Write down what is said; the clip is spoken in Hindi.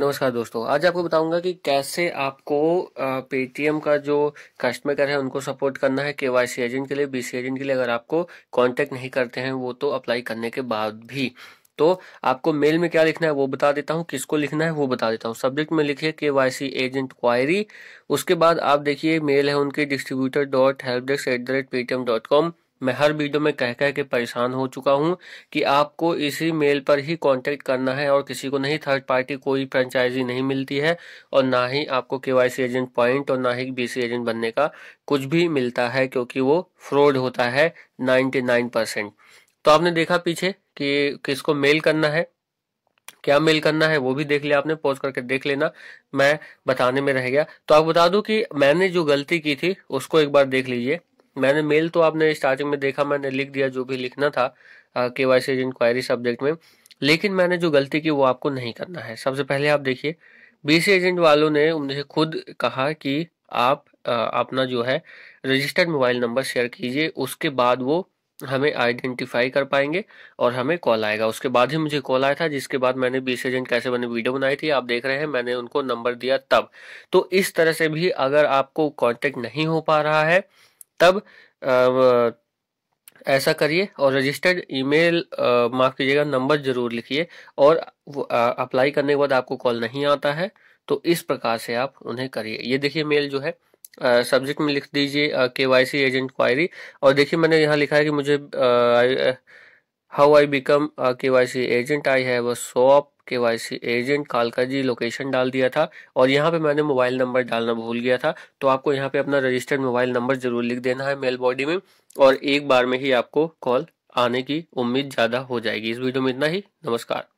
नमस्कार दोस्तों आज आपको बताऊंगा कि कैसे आपको पेटीएम का जो कस्टमर केयर है उनको सपोर्ट करना है के वाई एजेंट के लिए बी सी एजेंट के लिए अगर आपको कांटेक्ट नहीं करते हैं वो तो अप्लाई करने के बाद भी तो आपको मेल में क्या लिखना है वो बता देता हूँ किसको लिखना है वो बता देता हूँ सब्जेक्ट में लिखिए के वाई एजेंट क्वायरी उसके बाद आप देखिए मेल है उनके distributor dot help desk at the rate Paytm dot com मैं हर वीडियो में कह कह के परेशान हो चुका हूं कि आपको इसी मेल पर ही कांटेक्ट करना है और किसी को नहीं थर्ड पार्टी कोई फ्रेंचाइजी नहीं मिलती है और ना ही आपको केवाईसी एजेंट पॉइंट और ना ही बीसी एजेंट बनने का कुछ भी मिलता है क्योंकि वो फ्रॉड होता है 99 परसेंट तो आपने देखा पीछे कि किसको मेल करना है क्या मेल करना है वो भी देख लिया आपने पोस्ट करके देख लेना मैं बताने में रह गया तो आप बता दूं कि मैंने जो गलती की थी उसको एक बार देख लीजिए मैंने मेल तो आपने स्टार्टिंग में देखा मैंने लिख दिया जो भी लिखना था के वाई सी इंक्वायरी सब्जेक्ट में लेकिन मैंने जो गलती की वो आपको नहीं करना है सबसे पहले आप देखिए बीसी एजेंट वालों ने मुझे खुद कहा कि आप अपना जो है रजिस्टर्ड मोबाइल नंबर शेयर कीजिए उसके बाद वो हमें आइडेंटिफाई कर पाएंगे और हमें कॉल आएगा उसके बाद ही मुझे कॉल आया था जिसके बाद मैंने बीस एजेंट कैसे बने वीडियो बनाई थी आप देख रहे हैं मैंने उनको नंबर दिया तब तो इस तरह से भी अगर आपको कांटेक्ट नहीं हो पा रहा है तब आ, ऐसा करिए और रजिस्टर्ड ईमेल माफ़ कीजिएगा नंबर ज़रूर लिखिए और अप्लाई करने के बाद आपको कॉल नहीं आता है तो इस प्रकार से आप उन्हें करिए ये देखिए मेल जो है सब्जेक्ट में लिख दीजिए के वाई एजेंट क्वायरी और देखिए मैंने यहाँ लिखा है कि मुझे आ, आ, how I become K Y C agent आई है I सॉप के वाई सी एजेंट कालका जी लोकेशन डाल दिया था और यहाँ पे मैंने मोबाइल नंबर डालना भूल गया था तो आपको यहाँ पे अपना रजिस्टर्ड मोबाइल नंबर जरूर लिख देना है मेल बॉडी में और एक बार में ही आपको कॉल आने की उम्मीद ज़्यादा हो जाएगी इस वीडियो में इतना ही नमस्कार